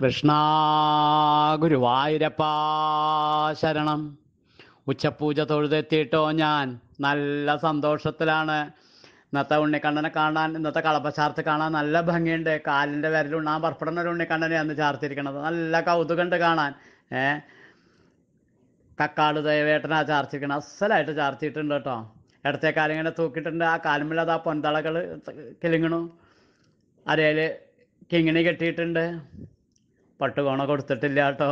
കൃഷ്ണ ഗുരുവായൂരപ്പാ ശരണം ഉച്ചപൂജ തൊഴുതെത്തിയിട്ടോ ഞാൻ നല്ല സന്തോഷത്തിലാണ് ഇന്നത്തെ ഉണ്ണിക്കണ്ണനെ കാണാൻ ഇന്നത്തെ കളപ്പച്ചാർത്ത് കാണാൻ നല്ല ഭംഗിയുണ്ട് കാലിൻ്റെ ആ പുറപ്പെടുന്ന ഒരു ഉണ്ണിക്കണ്ണനെ അന്ന് ചാർത്തിരിക്കണത് നല്ല കൗതുകമുണ്ട് കാണാൻ ഏ കക്കാട് ദയവേട്ടനാ ചാർത്തിരിക്കണം അസലായിട്ട് ചാർത്തിയിട്ടുണ്ട് കേട്ടോ ഇടത്തെ കാലം ഇങ്ങനെ തൂക്കിയിട്ടുണ്ട് ആ കാലുമ്പിൽ ആ പൊന്തളകൾ കിളിങ്ങണു അരയിൽ കിങ്ങിണി കെട്ടിയിട്ടുണ്ട് പട്ടുകോണ കൊടുത്തിട്ടില്ല കേട്ടോ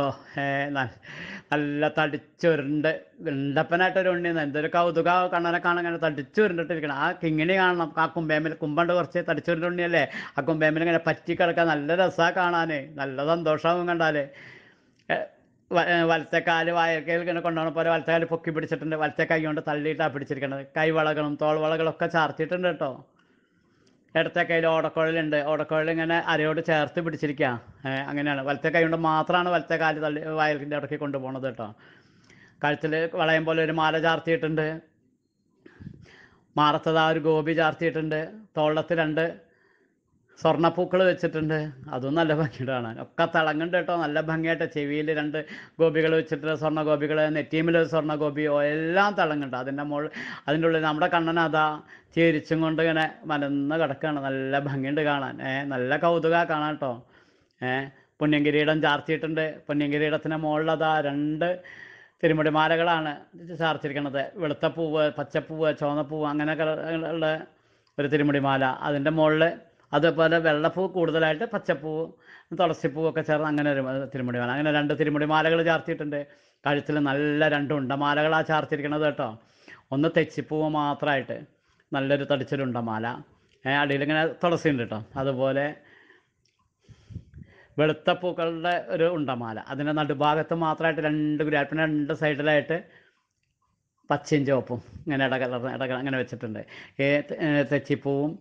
നല്ല തടിച്ചുരുണ്ട് ഉണ്ടപ്പനായിട്ടൊരു ഉണ്ണിന്ന് എന്തൊരു കൗതുക കണ്ണനെ കാണാൻ തടിച്ചുരുണ്ടിട്ടിരിക്കണം ആ കിങ്ങിണി കാണണം ആ കുമ്പേമ്പിൽ കുമ്പണ്ട് കുറച്ച് തടിച്ചുരുണ്ട ഉണ്ണിയല്ലേ ആ കുമ്പേമ്പിൽ ഇങ്ങനെ കിടക്കാൻ നല്ല രസമാണ് കാണാൻ നല്ല സന്തോഷമാകും കണ്ടാൽ വലത്തേക്കാല് വായക്കയിൽ ഇങ്ങനെ കൊണ്ടുപോകണ പോലെ വലത്തേക്കാല് പൊക്കി പിടിച്ചിട്ടുണ്ട് വലത്തെ കൈ കൊണ്ട് തള്ളിയിട്ടാണ് പിടിച്ചിരിക്കുന്നത് കൈവളകളും തോൾവളകളൊക്കെ ചാർത്തിയിട്ടുണ്ട് കേട്ടോ ഇടത്തെ കയ്യിൽ ഓടക്കുഴലുണ്ട് ഓടക്കുഴൽ ഇങ്ങനെ അരയോട് ചേർത്ത് പിടിച്ചിരിക്കുക അങ്ങനെയാണ് വലത്തെ കൈ കൊണ്ട് മാത്രമാണ് വലത്തെ കാല് തള്ളി വയലിൻ്റെ ഇടയ്ക്ക് കൊണ്ടുപോകണത് കേട്ടോ കഴുത്തിൽ വളയം പോലെ ഒരു മാല ചാർത്തിയിട്ടുണ്ട് മാറത്തത് ആ ഒരു ഗോപി ചാർത്തിയിട്ടുണ്ട് തോളത്ത് രണ്ട് സ്വർണ്ണപ്പൂക്കൾ വെച്ചിട്ടുണ്ട് അതും നല്ല ഭംഗിയുടെയാണ് ഒക്കെ തിളങ്ങുണ്ട് കേട്ടോ നല്ല ഭംഗിയായിട്ട് ചെവിയിൽ രണ്ട് ഗോപികൾ വെച്ചിട്ട് സ്വർണ്ണ ഗോപികൾ നെറ്റീമിൽ സ്വർണ്ണ ഗോപിയോ എല്ലാം തിളങ്ങുന്നുണ്ട് അതിൻ്റെ മുകളിൽ അതിൻ്റെ ഉള്ളിൽ നമ്മുടെ അതാ ചേരിച്ചും കൊണ്ട് ഇങ്ങനെ മലന്ന് കിടക്കുകയാണ് നല്ല ഭംഗിയുണ്ട് കാണാൻ ഏഹ് നല്ല കൗതുക കാണാൻ കേട്ടോ ഏഹ് പുണ്യങ്കിരീടം ചാർത്തിയിട്ടുണ്ട് പുണ്യങ്കിരീടത്തിൻ്റെ മുകളിലതാ രണ്ട് തിരുമുടിമാലകളാണ് ചാർത്തിരിക്കുന്നത് വെളുത്ത പൂവ് പച്ചപ്പൂവ് ചുവന്ന പൂവ് അങ്ങനെയൊക്കെ ഉള്ള ഒരു തിരുമുടിമാല അതിൻ്റെ മുകളിൽ അതേപോലെ വെള്ളപ്പൂ കൂടുതലായിട്ട് പച്ചപ്പൂവും തുളസിപ്പൂവൊക്കെ ചേർന്ന് അങ്ങനെ ഒരു തിരുമുടി വേണം അങ്ങനെ രണ്ട് തിരുമുടി മാലകൾ ചാർത്തിയിട്ടുണ്ട് കഴുത്തിൽ നല്ല രണ്ട് ഉണ്ടമാലകളാണ് ചാർത്തിയിരിക്കണത് കേട്ടോ ഒന്ന് തെച്ചിപ്പൂവ് മാത്രമായിട്ട് നല്ലൊരു തടിച്ചൊരുണ്ടമാല അടിയിലിങ്ങനെ തുളസി ഉണ്ട് കേട്ടോ അതുപോലെ വെളുത്ത പൂക്കളുടെ ഒരു ഉണ്ടമാല അതിൻ്റെ നടുഭാഗത്ത് മാത്രമായിട്ട് രണ്ട് ഗ്രാപ്പിന് രണ്ട് സൈഡിലായിട്ട് പച്ചയും ചുവപ്പും ഇങ്ങനെ ഇടകലർന്ന് ഇട അങ്ങനെ വെച്ചിട്ടുണ്ട് തെച്ചിപ്പൂവും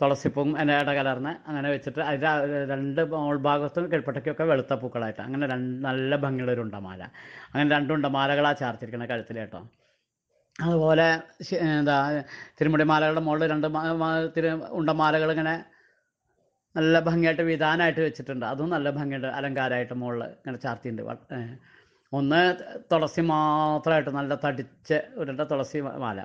തുളസിപ്പൂവും ഇട കലർന്ന് അങ്ങനെ വെച്ചിട്ട് അതിൽ രണ്ട് ഭാഗത്തും കെൽപ്പട്ടയ്ക്കൊക്കെ വെളുത്ത പൂക്കളായിട്ട് അങ്ങനെ രണ്ട് നല്ല ഭംഗിയുള്ള ഒരു ഉണ്ടമാല അങ്ങനെ ഉണ്ടമാലകളാണ് ചാർത്തിരിക്കണ കഴുത്തിൽ കേട്ടോ അതുപോലെ എന്താ തിരുമുടിമാലകളുടെ മുകളിൽ രണ്ട് തിരു ഉണ്ടമാലകൾ ഇങ്ങനെ നല്ല ഭംഗിയായിട്ട് വിധാനമായിട്ട് വെച്ചിട്ടുണ്ട് അതും നല്ല ഭംഗിയുണ്ട് അലങ്കാരമായിട്ട് മുകളിൽ ഇങ്ങനെ ചാർത്തിയിട്ടുണ്ട് ഒന്ന് തുളസി മാത്രമായിട്ട് നല്ല തടിച്ച ഒരു തുളസി മാല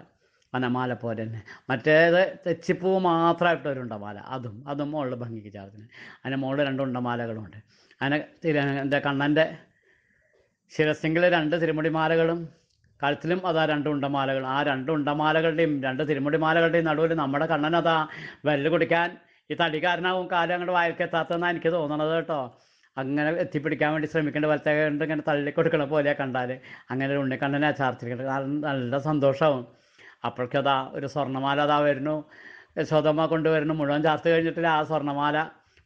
വനമാല പോലെ തന്നെ മറ്റേത് തെച്ചിപ്പൂ മാത്രമായിട്ട് ഒരു ഉണ്ടമാല അതും അതും മുകളിൽ ഭംഗിക്ക് ചേർത്തിന് അതിൻ്റെ മുകളിൽ രണ്ട് ഉണ്ടമാലകളുണ്ട് അതിനെ എൻ്റെ കണ്ണൻ്റെ ശിരസിങ്കിൽ രണ്ട് തിരുമുടിമാലകളും കഴുത്തിലും അതാ രണ്ട് ഉണ്ടമാലകൾ ആ രണ്ട് ഉണ്ടമാലകളുടെയും രണ്ട് തിരുമുടിമാലകളുടെയും നടുവിൽ നമ്മുടെ കണ്ണൻ അതാ വെല്ല് കുടിക്കാൻ ഈ തടികാരനാവും കാലം അങ്ങോട്ട് വായിക്കെത്താത്തതെന്നാണ് എനിക്ക് തോന്നണത് കേട്ടോ അങ്ങനെ എത്തിപ്പിടിക്കാൻ വേണ്ടി ശ്രമിക്കേണ്ട വലത്തെ കണ്ട് ഇങ്ങനെ തള്ളിക്കൊടുക്കണ പോലെയാണ് കണ്ടാൽ അങ്ങനെ ഉണ്ണിക്കണ്ണനെ ചാർത്തിരിക്കണം കാരണം നല്ല സന്തോഷമാവും അപ്പോഴേക്കതാ ഒരു സ്വർണ്ണമാല അതാ വരുന്നു യശോദമ്മ കൊണ്ടുവരുന്നു മുഴുവൻ ചാർത്ത് കഴിഞ്ഞിട്ടില്ല ആ സ്വർണ്ണമാല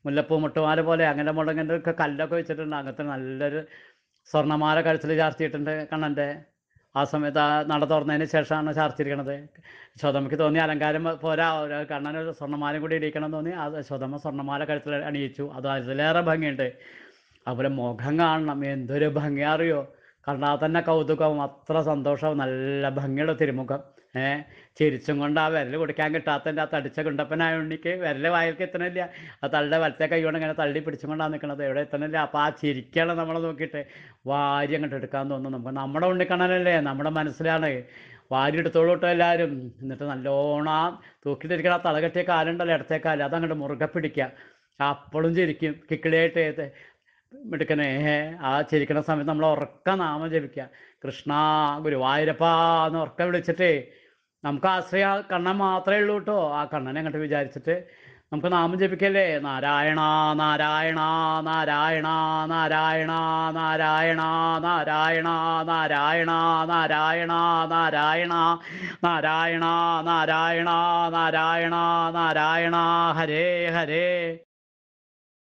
മുല്ലപ്പൂ മുട്ടുമാല പോലെ അങ്ങനെ മുടങ്ങിൻ്റെ ഒക്കെ കല്ലൊക്കെ വെച്ചിട്ടുണ്ട് അങ്ങനത്തെ നല്ലൊരു സ്വർണ്ണമാല കഴുത്തിൽ ചാർത്തിയിട്ടുണ്ട് കണ്ണൻ്റെ ആ സമയത്ത് ആ നട തുറന്നതിന് ശേഷമാണ് ചാർത്തിരിക്കണത് യശോദമ്മയ്ക്ക് തോന്നി അലങ്കാരം പോരാ ഒരു കണ്ണനൊരു സ്വർണ്ണമാലയും കൂടി ഇടിക്കണം തോന്നി ആ യശോദമ്മ സ്വർണ്ണമാല കഴുത്തിൽ അണിയിച്ചു അത് അതിലേറെ ഭംഗിയുണ്ട് അതുപോലെ മുഖം കാണണം എന്തൊരു ഭംഗി അറിയോ കണ്ടാൽ തന്നെ കൗതുകം അത്ര സന്തോഷവും നല്ല ഭംഗിയുടെ തിരുമുഖം ഏഹ് ചിരിച്ചും കൊണ്ട് ആ വിരൽ കൊടുക്കാൻ കിട്ടാത്തതിൻ്റെ ആ തടിച്ച കുണ്ടപ്പനായ ഉണ്ണിക്ക് വിരൽ വായിൽക്ക് എത്തണില്ല ആ തള്ളുടെ വലത്തെ കൈകൊണ്ട് ഇങ്ങനെ തള്ളി പിടിച്ചും കൊണ്ടാണ് നിൽക്കുന്നത് എവിടെ എത്തണില്ല അപ്പോൾ ആ ചിരിക്കണം നമ്മളെ നോക്കിയിട്ട് വാരി അങ്ങോട്ട് എടുക്കാൻ തോന്നുന്നു നമുക്ക് നമ്മുടെ ഉണ്ണിക്കണനല്ലേ നമ്മുടെ മനസ്സിലാണ് വാരി എടുത്തോളൂട്ടോ എല്ലാവരും എന്നിട്ട് നല്ലോണം ആ തൂക്കിയിട്ടിരിക്കണ ആ തലകെട്ടിയ കാലുണ്ടല്ലോ ഇടത്തേക്കാല് അതങ്ങോട്ട് മുറുകെ പിടിക്കുക അപ്പോഴും ചിരിക്കും കിക്കിളിയായിട്ട് എടുക്കണേ ആ ചിരിക്കുന്ന സമയത്ത് നമ്മൾ ഉറക്ക നാമം ജപിക്കുക കൃഷ്ണ ഗുരുവായൂരപ്പ എന്ന് ഉറക്ക വിളിച്ചിട്ടേ നമുക്ക് ആശ്രയ കണ്ണൻ മാത്രമേ ഉള്ളൂ കേട്ടോ ആ കണ്ണനെ അങ്ങോട്ട് വിചാരിച്ചിട്ട് നമുക്ക് നാമം ജപിക്കല്ലേ നാരായണ നാരായണ നാരായണ നാരായണ നാരായണ നാരായണ നാരായണ നാരായണ നാരായണ നാരായണ നാരായണ നാരായണ നാരായണ ഹരേ ഹരേ